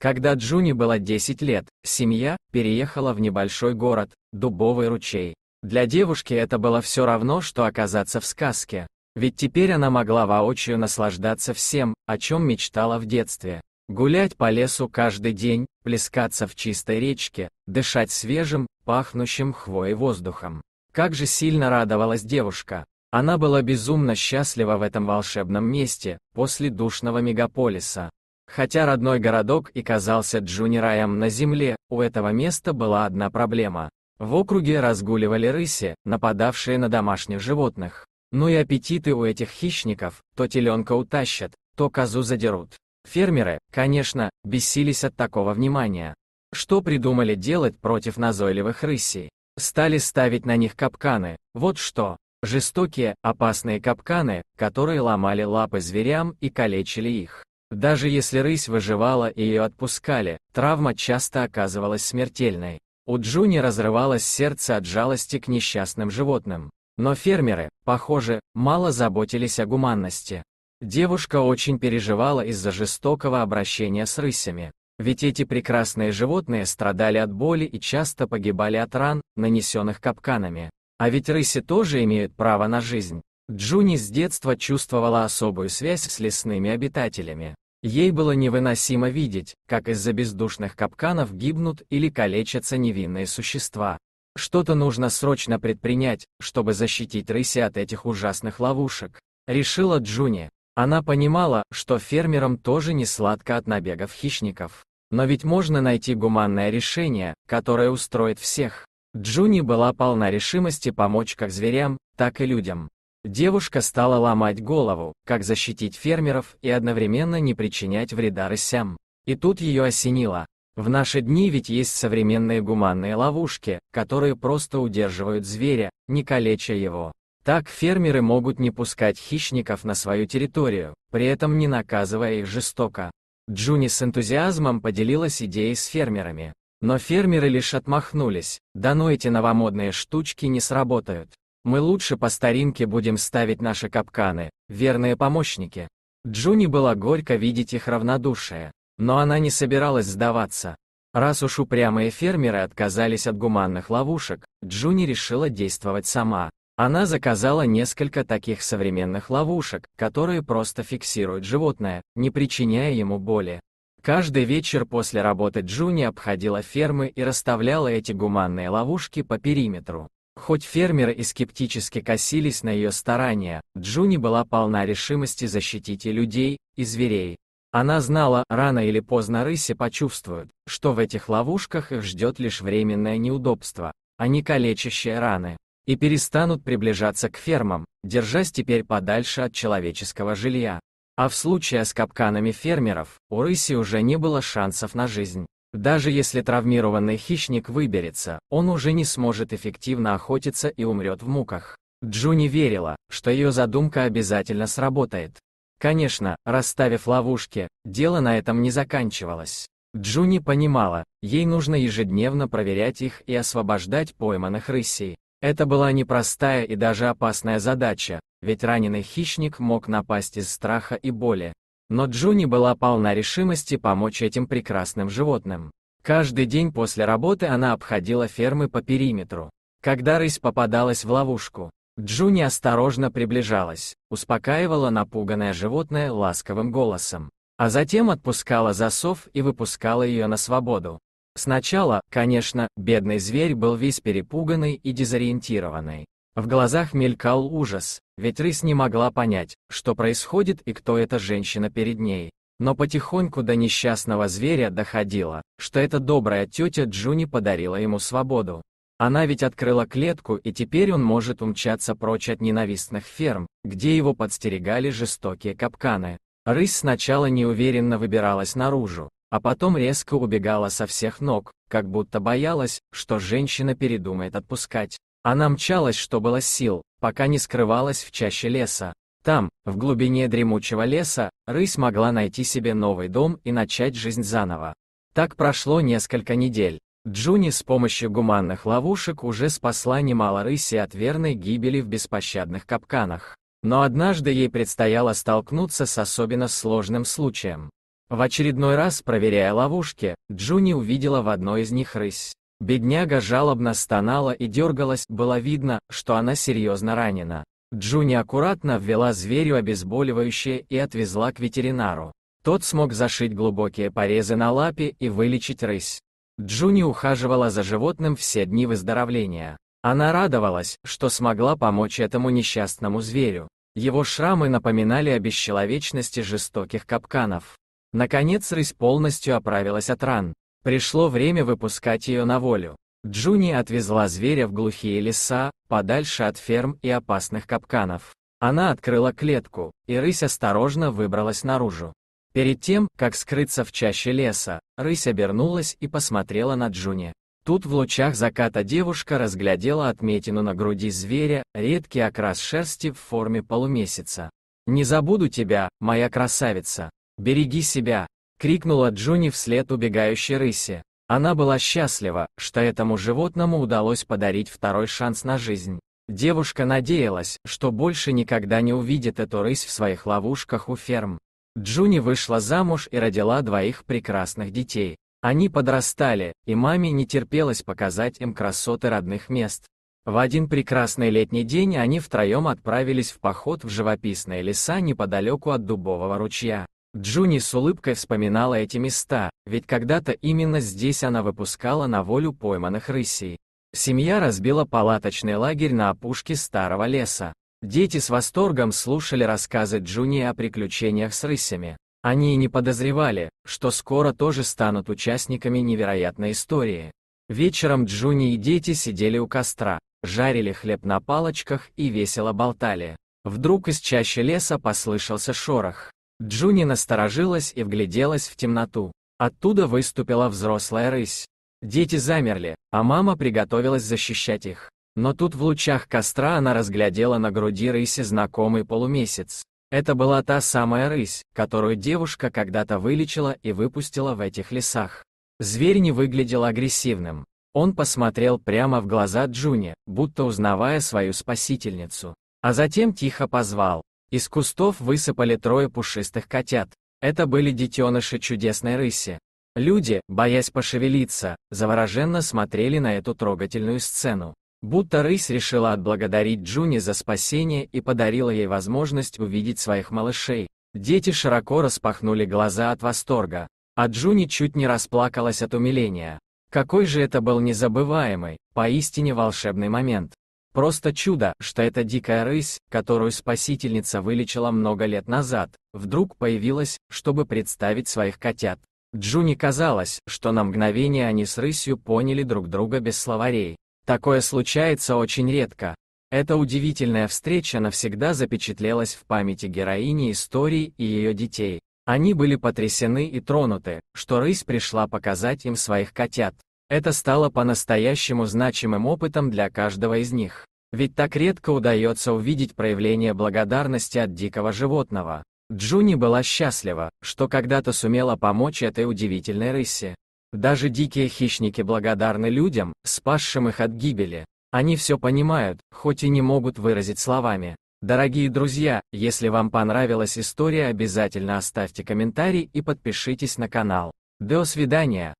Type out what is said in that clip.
Когда Джуни было 10 лет, семья переехала в небольшой город, Дубовый ручей. Для девушки это было все равно, что оказаться в сказке. Ведь теперь она могла воочию наслаждаться всем, о чем мечтала в детстве. Гулять по лесу каждый день, плескаться в чистой речке, дышать свежим, пахнущим хвоей воздухом. Как же сильно радовалась девушка. Она была безумно счастлива в этом волшебном месте, после душного мегаполиса. Хотя родной городок и казался Джуни на земле, у этого места была одна проблема. В округе разгуливали рыси, нападавшие на домашних животных. Но ну и аппетиты у этих хищников, то теленка утащат, то козу задерут. Фермеры, конечно, бесились от такого внимания. Что придумали делать против назойливых рысей? Стали ставить на них капканы, вот что. Жестокие, опасные капканы, которые ломали лапы зверям и калечили их. Даже если рысь выживала и ее отпускали, травма часто оказывалась смертельной. У Джуни разрывалось сердце от жалости к несчастным животным. Но фермеры, похоже, мало заботились о гуманности. Девушка очень переживала из-за жестокого обращения с рысями. Ведь эти прекрасные животные страдали от боли и часто погибали от ран, нанесенных капканами. А ведь рыси тоже имеют право на жизнь. Джуни с детства чувствовала особую связь с лесными обитателями. Ей было невыносимо видеть, как из-за бездушных капканов гибнут или калечатся невинные существа. Что-то нужно срочно предпринять, чтобы защитить рыси от этих ужасных ловушек, решила Джуни. Она понимала, что фермерам тоже не сладко от набегов хищников. Но ведь можно найти гуманное решение, которое устроит всех. Джуни была полна решимости помочь как зверям, так и людям. Девушка стала ломать голову, как защитить фермеров и одновременно не причинять вреда рысям. И тут ее осенило. В наши дни ведь есть современные гуманные ловушки, которые просто удерживают зверя, не калеча его. Так фермеры могут не пускать хищников на свою территорию, при этом не наказывая их жестоко. Джуни с энтузиазмом поделилась идеей с фермерами. Но фермеры лишь отмахнулись, да ну эти новомодные штучки не сработают. Мы лучше по старинке будем ставить наши капканы, верные помощники. Джуни было горько видеть их равнодушие, но она не собиралась сдаваться. Раз уж упрямые фермеры отказались от гуманных ловушек, Джуни решила действовать сама. Она заказала несколько таких современных ловушек, которые просто фиксируют животное, не причиняя ему боли. Каждый вечер после работы Джуни обходила фермы и расставляла эти гуманные ловушки по периметру. Хоть фермеры и скептически косились на ее старания, Джуни была полна решимости защитить и людей, и зверей. Она знала, рано или поздно рыси почувствуют, что в этих ловушках их ждет лишь временное неудобство, а не калечащие раны, и перестанут приближаться к фермам, держась теперь подальше от человеческого жилья. А в случае с капканами фермеров, у рыси уже не было шансов на жизнь. Даже если травмированный хищник выберется, он уже не сможет эффективно охотиться и умрет в муках. Джуни верила, что ее задумка обязательно сработает. Конечно, расставив ловушки, дело на этом не заканчивалось. Джуни понимала, ей нужно ежедневно проверять их и освобождать пойманных рысей. Это была непростая и даже опасная задача, ведь раненый хищник мог напасть из страха и боли, но Джуни была полна решимости помочь этим прекрасным животным. Каждый день после работы она обходила фермы по периметру. Когда рысь попадалась в ловушку, Джуни осторожно приближалась, успокаивала напуганное животное ласковым голосом, а затем отпускала засов и выпускала ее на свободу. Сначала, конечно, бедный зверь был весь перепуганный и дезориентированный, в глазах мелькал ужас, ведь Рыс не могла понять, что происходит и кто эта женщина перед ней. Но потихоньку до несчастного зверя доходило, что эта добрая тетя Джуни подарила ему свободу. Она ведь открыла клетку, и теперь он может умчаться прочь от ненавистных ферм, где его подстерегали жестокие капканы. Рысь сначала неуверенно выбиралась наружу, а потом резко убегала со всех ног, как будто боялась, что женщина передумает отпускать. Она мчалась, что было сил, пока не скрывалась в чаще леса. Там, в глубине дремучего леса, рысь могла найти себе новый дом и начать жизнь заново. Так прошло несколько недель. Джуни с помощью гуманных ловушек уже спасла немало рыси от верной гибели в беспощадных капканах. Но однажды ей предстояло столкнуться с особенно сложным случаем. В очередной раз, проверяя ловушки, Джуни увидела в одной из них рысь. Бедняга жалобно стонала и дергалась, было видно, что она серьезно ранена. Джуни аккуратно ввела зверю обезболивающее и отвезла к ветеринару. Тот смог зашить глубокие порезы на лапе и вылечить рысь. Джуни ухаживала за животным все дни выздоровления. Она радовалась, что смогла помочь этому несчастному зверю. Его шрамы напоминали о бесчеловечности жестоких капканов. Наконец рысь полностью оправилась от ран. Пришло время выпускать ее на волю. Джуни отвезла зверя в глухие леса, подальше от ферм и опасных капканов. Она открыла клетку, и рысь осторожно выбралась наружу. Перед тем, как скрыться в чаще леса, рысь обернулась и посмотрела на Джуни. Тут в лучах заката девушка разглядела отметину на груди зверя, редкий окрас шерсти в форме полумесяца. «Не забуду тебя, моя красавица. Береги себя, — крикнула Джуни вслед убегающей рысе. Она была счастлива, что этому животному удалось подарить второй шанс на жизнь. Девушка надеялась, что больше никогда не увидит эту рысь в своих ловушках у ферм. Джуни вышла замуж и родила двоих прекрасных детей. Они подрастали, и маме не терпелось показать им красоты родных мест. В один прекрасный летний день они втроем отправились в поход в живописные леса неподалеку от Дубового ручья. Джуни с улыбкой вспоминала эти места, ведь когда-то именно здесь она выпускала на волю пойманных рысей. Семья разбила палаточный лагерь на опушке старого леса. Дети с восторгом слушали рассказы Джуни о приключениях с рысями. Они и не подозревали, что скоро тоже станут участниками невероятной истории. Вечером Джуни и дети сидели у костра, жарили хлеб на палочках и весело болтали. Вдруг из чащи леса послышался шорох. Джуни насторожилась и вгляделась в темноту. Оттуда выступила взрослая рысь. Дети замерли, а мама приготовилась защищать их. Но тут в лучах костра она разглядела на груди рыси знакомый полумесяц. Это была та самая рысь, которую девушка когда-то вылечила и выпустила в этих лесах. Зверь не выглядел агрессивным. Он посмотрел прямо в глаза Джуни, будто узнавая свою спасительницу. А затем тихо позвал из кустов высыпали трое пушистых котят. Это были детеныши чудесной рыси. Люди, боясь пошевелиться, завороженно смотрели на эту трогательную сцену. Будто рысь решила отблагодарить Джуни за спасение и подарила ей возможность увидеть своих малышей. Дети широко распахнули глаза от восторга, а Джуни чуть не расплакалась от умиления. Какой же это был незабываемый, поистине волшебный момент. Просто чудо, что эта дикая рысь, которую спасительница вылечила много лет назад, вдруг появилась, чтобы представить своих котят. Джуни казалось, что на мгновение они с рысью поняли друг друга без словарей. Такое случается очень редко. Эта удивительная встреча навсегда запечатлелась в памяти героини истории и ее детей. Они были потрясены и тронуты, что рысь пришла показать им своих котят. Это стало по-настоящему значимым опытом для каждого из них. Ведь так редко удается увидеть проявление благодарности от дикого животного. Джуни была счастлива, что когда-то сумела помочь этой удивительной рысе. Даже дикие хищники благодарны людям, спасшим их от гибели. Они все понимают, хоть и не могут выразить словами. Дорогие друзья, если вам понравилась история, обязательно оставьте комментарий и подпишитесь на канал. До свидания!